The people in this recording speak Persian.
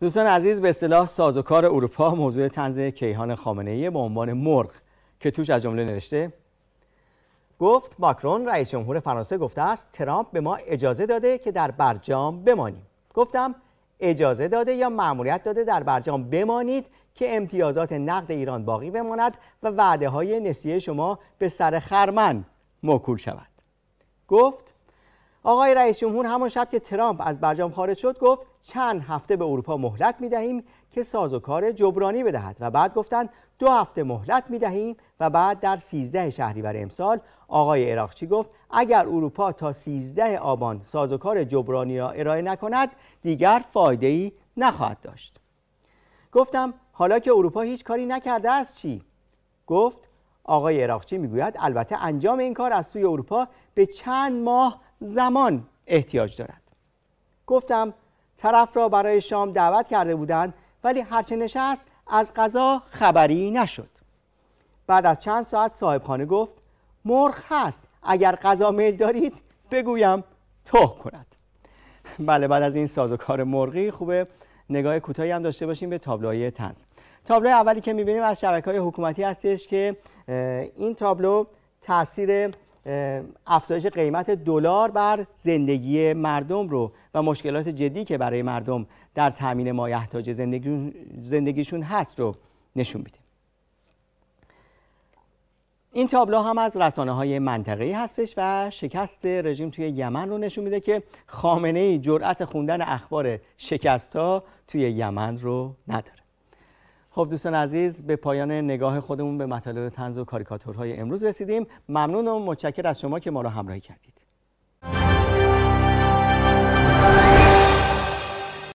دوستان عزیز به اصطلاح سازوکار اروپا موضوع تنز کیهان خامنه ای با عنوان مرغ که توش از جمله نوشته گفت ماکرون رئیس جمهور فرانسه گفته است ترامپ به ما اجازه داده که در برجام بمانیم گفتم اجازه داده یا مأموریت داده در برجام بمانید که امتیازات نقد ایران باقی بماند و وعده های نسیه شما به سر خرمن موکول شود گفت آقای رئیس جمهور همان شب که ترامپ از برجام خارج شد گفت چند هفته به اروپا مهلت می دهیم که کار جبرانی بدهد و بعد گفتند دو هفته مهلت می دهیم و بعد در 13 شهریور امسال آقای عراقچی گفت اگر اروپا تا 13 آبان کار جبرانی را ارائه نکند دیگر فایده ای نخواهد داشت گفتم حالا که اروپا هیچ کاری نکرده است چی گفت آقای عراقچی میگوید البته انجام این کار از سوی اروپا به چند ماه زمان احتیاج دارد گفتم طرف را برای شام دعوت کرده بودند ولی هرچه نشست از غذا خبری نشد بعد از چند ساعت صاحبخانه گفت مرغ هست اگر غذا میل دارید بگویم توه کند بله بعد از این سازوکار مرغی خوبه نگاه کوتاهی هم داشته باشیم به تابلوهای تنز تابلو اولی که میبینیم از شبکه های حکومتی هستش که این تابلو تاثیر افزایش قیمت دلار بر زندگی مردم رو و مشکلات جدی که برای مردم در تامین مایحتاج زندگیشون هست رو نشون میده این تابلو هم از رسانه های منطقی هستش و شکست رژیم توی یمن رو نشون میده که خامنه ای جرأت خوندن اخبار شکست ها توی یمن رو نداره خب دوستان عزیز به پایان نگاه خودمون به مطالب تنز و کاریکاتورهای امروز رسیدیم ممنون و متشکر از شما که ما را همراهی کردید